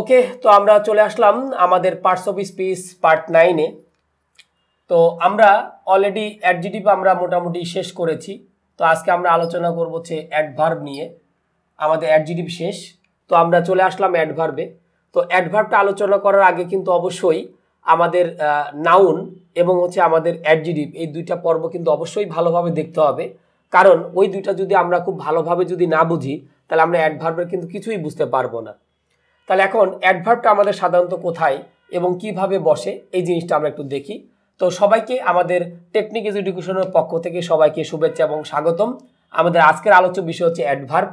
ওকে তো আমরা চলে আসলাম আমাদের পার্টস অফ স্পিচ পার্ট নাইনে তো আমরা অলরেডি অ্যাডজিটিভ আমরা মোটামুটি শেষ করেছি তো আজকে আমরা আলোচনা করব হচ্ছে অ্যাডভার্ব নিয়ে আমাদের অ্যাডজিটিভ শেষ তো আমরা চলে আসলাম অ্যাডভার্বে তো অ্যাডভার্বটা আলোচনা করার আগে কিন্তু অবশ্যই আমাদের নাউন এবং হচ্ছে আমাদের অ্যাডজিটিভ এই দুইটা পর্ব কিন্তু অবশ্যই ভালোভাবে দেখতে হবে কারণ ওই দুইটা যদি আমরা খুব ভালোভাবে যদি না বুঝি তাহলে আমরা অ্যাডভার্বের কিন্তু কিছুই বুঝতে পারবো না তাহলে এখন অ্যাডভার্বটা আমাদের সাধারণত কোথায় এবং কিভাবে বসে এই জিনিসটা আমরা একটু দেখি তো সবাইকে আমাদের টেকনিক এডুকেশনের পক্ষ থেকে সবাইকে শুভেচ্ছা এবং স্বাগতম আমাদের আজকের আলোচ্য বিষয় হচ্ছে অ্যাডভার্ব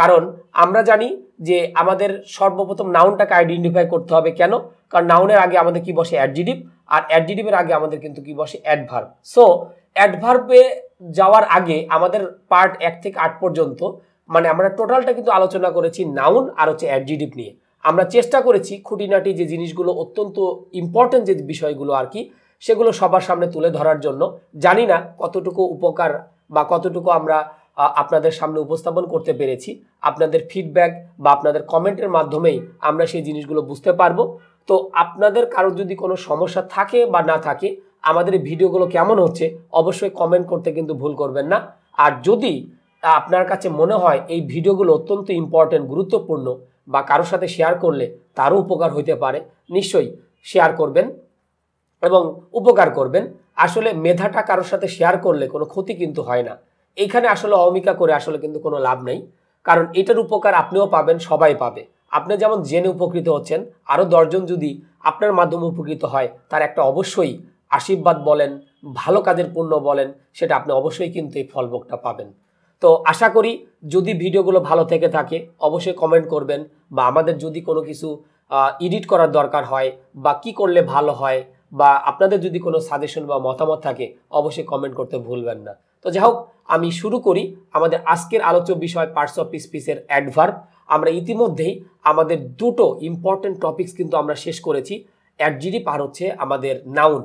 কারণ আমরা জানি যে আমাদের সর্বপ্রথম নাউনটাকে আইডেন্টিফাই করতে হবে কেন কারণ নাউনের আগে আমাদের কি বসে অ্যাডজিডিপ আর অ্যাডজিডিপের আগে আমাদের কিন্তু কি বসে অ্যাডভার্ব সো অ্যাডভার্বে যাওয়ার আগে আমাদের পার্ট এক থেকে আট পর্যন্ত মানে আমরা টোটালটা কিন্তু আলোচনা করেছি নাউন আর হচ্ছে অ্যাডজিডিপ নিয়ে আমরা চেষ্টা করেছি খুঁটিনাটি যে জিনিসগুলো অত্যন্ত ইম্পর্টেন্ট যে বিষয়গুলো আর কি সেগুলো সবার সামনে তুলে ধরার জন্য জানি না কতটুকু উপকার বা কতটুকু আমরা আপনাদের সামনে উপস্থাপন করতে পেরেছি আপনাদের ফিডব্যাক বা আপনাদের কমেন্টের মাধ্যমেই আমরা সেই জিনিসগুলো বুঝতে পারবো তো আপনাদের কারো যদি কোনো সমস্যা থাকে বা না থাকে আমাদের ভিডিওগুলো কেমন হচ্ছে অবশ্যই কমেন্ট করতে কিন্তু ভুল করবেন না আর যদি আপনার কাছে মনে হয় এই ভিডিওগুলো অত্যন্ত ইম্পর্টেন্ট গুরুত্বপূর্ণ বা কারোর সাথে শেয়ার করলে তারও উপকার হইতে পারে নিশ্চয়ই শেয়ার করবেন এবং উপকার করবেন আসলে মেধাটা কারোর সাথে শেয়ার করলে কোনো ক্ষতি কিন্তু হয় না এখানে আসলে অমিকা করে আসলে কিন্তু কোনো লাভ নেই কারণ এটার উপকার আপনিও পাবেন সবাই পাবে আপনি যেমন জেনে উপকৃত হচ্ছেন আরও দশজন যদি আপনার মাধ্যমে উপকৃত হয় তার একটা অবশ্যই আশীর্বাদ বলেন ভালো কাজের পূর্ণ বলেন সেটা আপনি অবশ্যই কিন্তু এই ফলভোগটা পাবেন তো আশা করি যদি ভিডিওগুলো ভালো থেকে থাকে অবশ্যই কমেন্ট করবেন বা আমাদের যদি কোনো কিছু এডিট করার দরকার হয় বা কি করলে ভালো হয় বা আপনাদের যদি কোনো সাজেশন বা মতামত থাকে অবশ্যই কমেন্ট করতে ভুলবেন না তো যাই হোক আমি শুরু করি আমাদের আজকের আলোচ্য বিষয় পার্টস অফ পিস পিসের অ্যাডভার্ব আমরা ইতিমধ্যেই আমাদের দুটো ইম্পর্টেন্ট টপিকস কিন্তু আমরা শেষ করেছি অ্যাডজিডি পার হচ্ছে আমাদের নাউন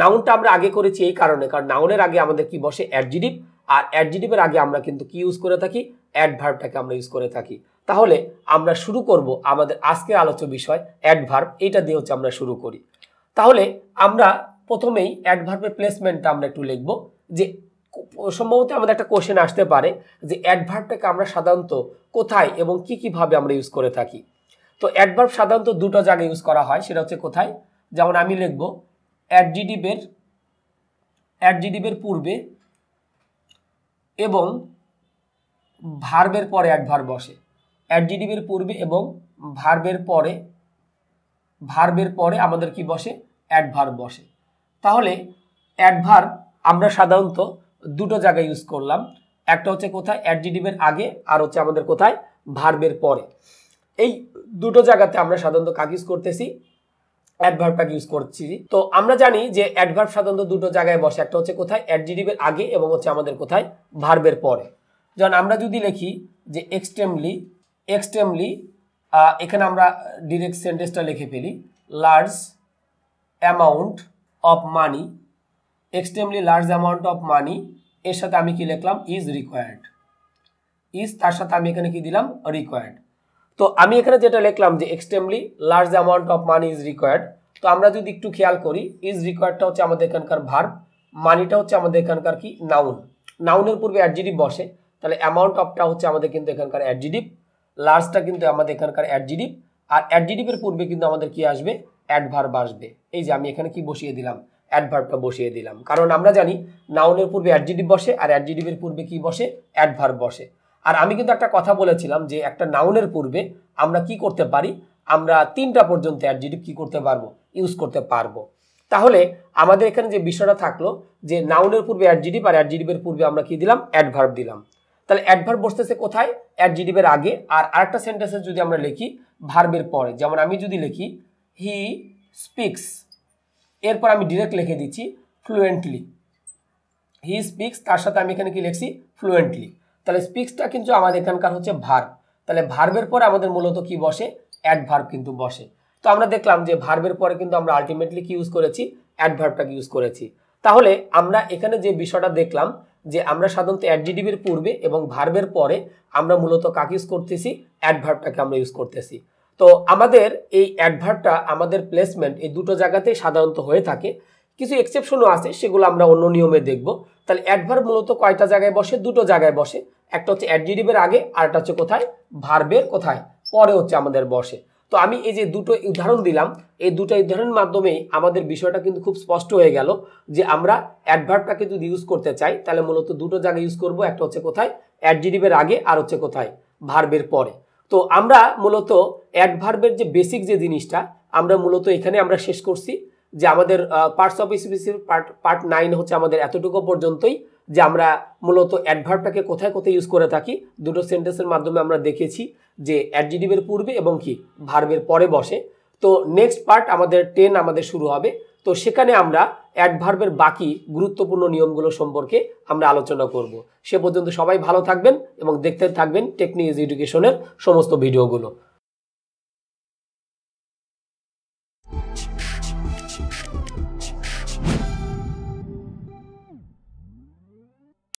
নাউনটা আমরা আগে করেছি এই কারণে কারণ নাউনের আগে আমাদের কি বসে অ্যাডজিডিপ আর অ্যাডজেটিভের আগে আমরা কিন্তু কি ইউজ করে থাকি অ্যাডভার্বটাকে আমরা ইউজ করে থাকি তাহলে আমরা শুরু করব আমাদের আজকের আলোচ্য বিষয় অ্যাডভার্ব এটা দিয়ে হচ্ছে আমরা শুরু করি তাহলে আমরা প্রথমেই অ্যাডভার্বের প্লেসমেন্টটা আমরা একটু লিখব যে সম্ভবত আমাদের একটা কোশ্চেন আসতে পারে যে অ্যাডভার্বটাকে আমরা সাধারণত কোথায় এবং কি কীভাবে আমরা ইউজ করে থাকি তো অ্যাডভার্ব সাধারণত দুটো জায়গায় ইউজ করা হয় সেটা হচ্ছে কোথায় যেমন আমি লিখব অ্যাডজিডিবের অ্যাডজিডিবের পূর্বে এবং ভার্বের পরে ভার বসে অ্যাডজেটিভের পূর্বে এবং ভার্বের পরে ভার্বের পরে আমাদের কি বসে ভার বসে তাহলে অ্যাডভার্ব আমরা সাধারণত দুটো জায়গায় ইউজ করলাম একটা হচ্ছে কোথায় অ্যাডজেটিভের আগে আর হচ্ছে আমাদের কোথায় ভার্বের পরে এই দুটো জায়গাতে আমরা সাধারণত কাকিজ করতেছি অ্যাডভার্বটা ইউজ করছি তো আমরা জানি যে অ্যাডভার্ব সাধারণত দুটো জায়গায় বসে একটা হচ্ছে কোথায় অ্যাডজেটিভের আগে এবং হচ্ছে আমাদের কোথায় ভার্বের পরে যেমন আমরা যদি লিখি যে এক্সট্রিমলি এক্সট্রিমলি এখানে আমরা ডিরেক্ট সেন্টেন্সটা লিখে ফেলি large amount of money extremely large amount of money এর সাথে আমি কি লিখলাম ইজ রিকোয়ার্ড ইজ তার সাথে আমি এখানে কি দিলাম রিকোয়ার্ড তো আমি এখানে যেটা লিখলাম যে extremely large amount of money is required তো আমরা যদি একটু খেয়াল করি ইজ রিকোয়ার্ডটা হচ্ছে আমাদের এখানকার ভার্ভ মানিটা হচ্ছে আমাদের এখানকার কি নাউন নাউনের পূর্বে অ্যাডজিটিভ বসে তাহলে অ্যামাউন্ট অফটা হচ্ছে আমাদের কিন্তু এখানকার অ্যাডজিডিপ লার্জটা কিন্তু আমাদের এখানকার অ্যাডজিডিপ আর অ্যাডজিটিভের পূর্বে কিন্তু আমাদের কি আসবে অ্যাডভার্ব আসবে এই যে আমি এখানে কি বসিয়ে দিলাম অ্যাডভার্বটা বসিয়ে দিলাম কারণ আমরা জানি নাউনের পূর্বে অ্যাডজিডিপ বসে আর অ্যাডজিটিভের পূর্বে কি বসে অ্যাডভার্ব বসে আর আমি কিন্তু একটা কথা বলেছিলাম যে একটা নাউনের পূর্বে আমরা কি করতে পারি আমরা তিনটা পর্যন্ত অ্যাডজেটিভ কি করতে পারবো ইউজ করতে পারবো তাহলে আমাদের এখানে যে বিষয়টা থাকলো যে নাউনের পূর্বে অ্যাডজেটিভ আর অ্যাডজেটিভের পূর্বে আমরা কি দিলাম অ্যাডভার্ব দিলাম তাহলে অ্যাডভার্ব বসতেছে কোথায় অ্যাডজেটিভের আগে আর আরেকটা সেন্টেন্সে যদি আমরা লিখি ভার্বের পরে যেমন আমি যদি লিখি হি স্পিক্স এরপর আমি ডিরেক্ট লিখে দিচ্ছি ফ্লুয়েন্টলি হি স্পিক্স তার সাথে আমি এখানে কি লিখছি ফ্লুয়েন্টলি তাহলে স্পিক্সটা কিন্তু আমাদের এখানকার হচ্ছে ভার্ব তাহলে ভার্বের পরে আমাদের মূলত কি বসে অ্যাডভার্ব কিন্তু বসে তো আমরা দেখলাম যে ভার্বের পরে কিন্তু আমরা আলটিমেটলি কি ইউজ করেছি অ্যাডভার্বটাকে ইউজ করেছি তাহলে আমরা এখানে যে বিষয়টা দেখলাম যে আমরা সাধারণত অ্যাডডিডিবির পূর্বে এবং ভার্বের পরে আমরা মূলত কাকে ইউজ করতেছি অ্যাডভার্বটাকে আমরা ইউজ করতেছি তো আমাদের এই অ্যাডভার্বটা আমাদের প্লেসমেন্ট এই দুটো জায়গাতেই সাধারণত হয়ে থাকে কিছু এক্সেপশনও আছে সেগুলো আমরা অন্য নিয়মে দেখব তাহলে অ্যাডভার্ব মূলত কয়টা জায়গায় বসে দুটো জায়গায় বসে একটা হচ্ছে অ্যাডজেটিভের আগে আর একটা হচ্ছে কোথায় ভার্বের কোথায় পরে হচ্ছে আমাদের বসে তো আমি এই যে দুটো উদাহরণ দিলাম এই দুটো উদাহরণের মাধ্যমেই আমাদের বিষয়টা কিন্তু খুব স্পষ্ট হয়ে গেল যে আমরা অ্যাডভার্বটাকে যদি ইউজ করতে চাই তাহলে মূলত দুটো জায়গায় ইউজ করব একটা হচ্ছে কোথায় অ্যাডজেটিভের আগে আর হচ্ছে কোথায় ভার্বের পরে তো আমরা মূলত অ্যাডভার্বের যে বেসিক যে জিনিসটা আমরা মূলত এখানে আমরা শেষ করছি যে আমাদের পার্টস অফ স্পিসির পার্ট পার্ট নাইন হচ্ছে আমাদের এতটুকু পর্যন্তই যে আমরা মূলত অ্যাডভার্বটাকে কোথায় কোথায় ইউজ করে থাকি দুটো সেন্টেন্সের মাধ্যমে আমরা দেখেছি যে অ্যাডজিডিভের পূর্বে এবং কি ভার্বের পরে বসে তো নেক্সট পার্ট আমাদের টেন আমাদের শুরু হবে তো সেখানে আমরা অ্যাডভার্বের বাকি গুরুত্বপূর্ণ নিয়মগুলো সম্পর্কে আমরা আলোচনা করব। সে পর্যন্ত সবাই ভালো থাকবেন এবং দেখতে থাকবেন টেকনিক এডুকেশনের সমস্ত ভিডিওগুলো